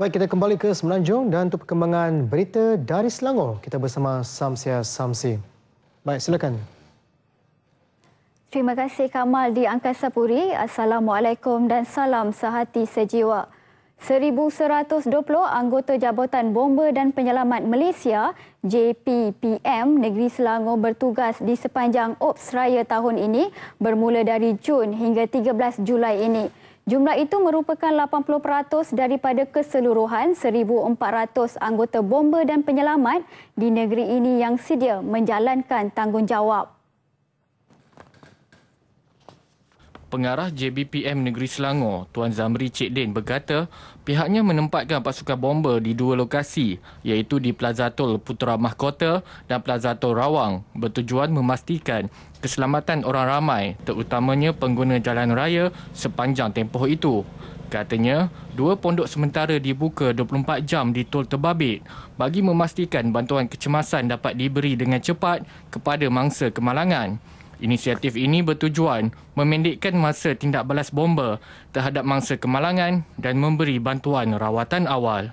Baik, kita kembali ke Semenanjung dan untuk perkembangan berita dari Selangor, kita bersama Samsia Samsi. Baik, silakan. Terima kasih Kamal di Angkasa Puri. Assalamualaikum dan salam sehati sejiwa. 1,120 anggota Jabatan Bomba dan Penyelamat Malaysia, JPPM, Negeri Selangor bertugas di sepanjang Ops Raya tahun ini bermula dari Jun hingga 13 Julai ini. Jumlah itu merupakan 80% daripada keseluruhan 1,400 anggota bomba dan penyelamat di negeri ini yang sedia menjalankan tanggungjawab. Pengarah JBPM Negeri Selangor, Tuan Zamri Cik Din berkata, pihaknya menempatkan pasukan bomba di dua lokasi iaitu di Plaza Tol Putra Mahkota dan Plaza Tol Rawang bertujuan memastikan keselamatan orang ramai terutamanya pengguna jalan raya sepanjang tempoh itu. Katanya, dua pondok sementara dibuka 24 jam di Tol Terbabit bagi memastikan bantuan kecemasan dapat diberi dengan cepat kepada mangsa kemalangan. Inisiatif ini bertujuan memendekkan masa tindak balas bomba terhadap mangsa kemalangan dan memberi bantuan rawatan awal.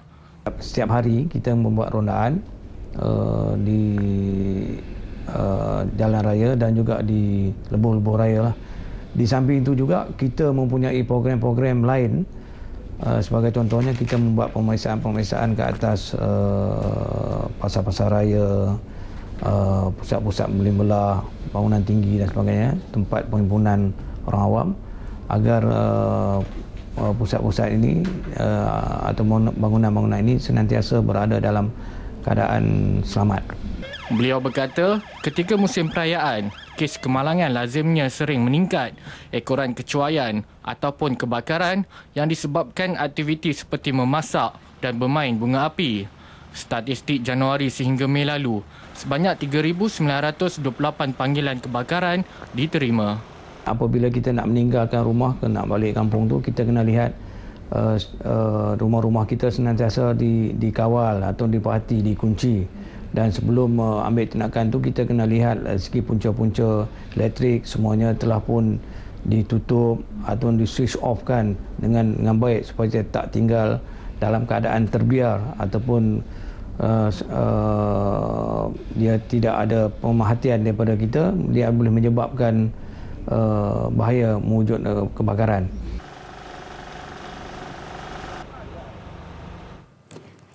Setiap hari kita membuat rondaan uh, di uh, jalan raya dan juga di lebuh-lebuh raya. Lah. Di samping itu juga kita mempunyai program-program lain Uh, sebagai contohnya kita membuat pemeriksaan-pemeriksaan ke atas uh, pasar-pasar raya uh, pusat-pusat melimbala bangunan tinggi dan sebagainya tempat penghimpunan orang awam agar uh, pusat-pusat ini uh, atau bangunan-bangunan ini senantiasa berada dalam keadaan selamat Beliau berkata, ketika musim perayaan, kes kemalangan lazimnya sering meningkat. Ekoran kecuaian ataupun kebakaran yang disebabkan aktiviti seperti memasak dan bermain bunga api. Statistik Januari sehingga Mei lalu, sebanyak 3,928 panggilan kebakaran diterima. Apabila kita nak meninggalkan rumah, nak balik kampung tu, kita kena lihat eh, eh, rumah-rumah kita senantiasa di, dikawal atau diperhati, dikunci dan sebelum uh, ambil tindakan tu kita kena lihat uh, segi punca-punca elektrik semuanya telah pun ditutup atau di switch off kan dengan, dengan baik supaya tak tinggal dalam keadaan terbiar ataupun uh, uh, dia tidak ada pemerhatian daripada kita dia boleh menyebabkan uh, bahaya mewujud uh, kebakaran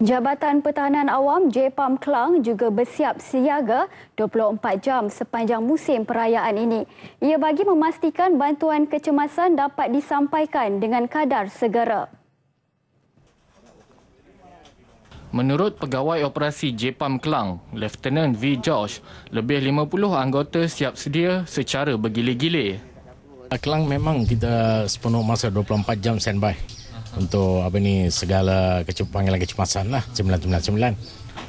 Jabatan Pertahanan Awam JPAM Kelang juga bersiap siaga 24 jam sepanjang musim perayaan ini. Ia bagi memastikan bantuan kecemasan dapat disampaikan dengan kadar segera. Menurut pegawai operasi JPAM Kelang, Lieutenant V. George, lebih 50 anggota siap sedia secara bergilir-gilir. Ah, Kelang memang kita sepenuh masa 24 jam standby untuk apa ni segala panggilan kecemasan lah 999.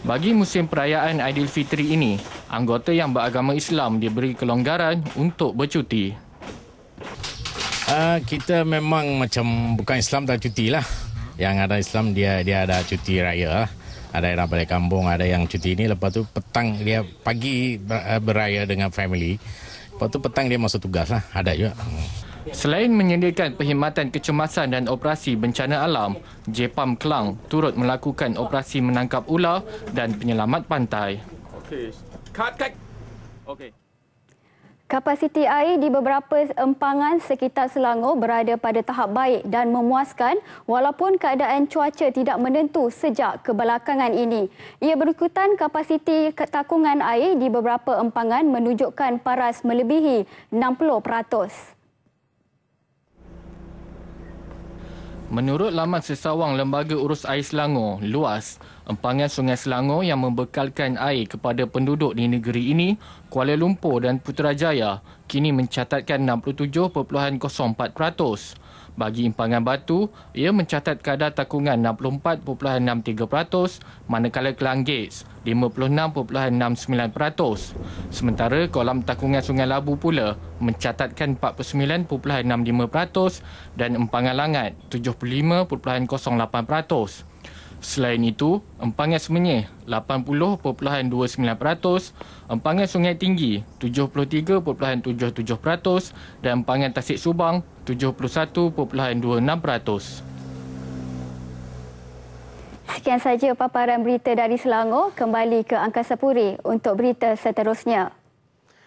Bagi musim perayaan Aidilfitri ini, anggota yang beragama Islam diberi kelonggaran untuk bercuti. Uh, kita memang macam bukan Islam tak cuti lah yang ada Islam dia dia ada cuti raya lah. Ada yang balik kampung, ada yang cuti ini. Lepas tu petang dia pagi eh, beraya dengan family. Lepas tu petang dia masuk tugas lah. Ada juga. Selain menyediakan perkhidmatan kecemasan dan operasi bencana alam, Jepam Kelang turut melakukan operasi menangkap ular dan penyelamat pantai. Okey. Cut, cut. Okey. Kapasiti air di beberapa empangan sekitar Selangor berada pada tahap baik dan memuaskan walaupun keadaan cuaca tidak menentu sejak kebelakangan ini. Ia berikutan kapasiti takungan air di beberapa empangan menunjukkan paras melebihi 60%. Menurut laman sesawang Lembaga Urus Air Selangor, luas, empangan Sungai Selangor yang membekalkan air kepada penduduk di negeri ini, Kuala Lumpur dan Putrajaya kini mencatatkan 67.04%. Bagi impangan batu, ia mencatat kadar takungan 64.63% manakala Kelang Gates 56.69%. Sementara kolam takungan Sungai Labu pula mencatatkan 49.65% dan empangan langat 75.08%. Selain itu, empangan semenyih 80.29%, empangan sungai tinggi 73.77% dan empangan tasik subang 71.26%. Sekian saja paparan berita dari Selangor kembali ke Angkasa Puri untuk berita seterusnya.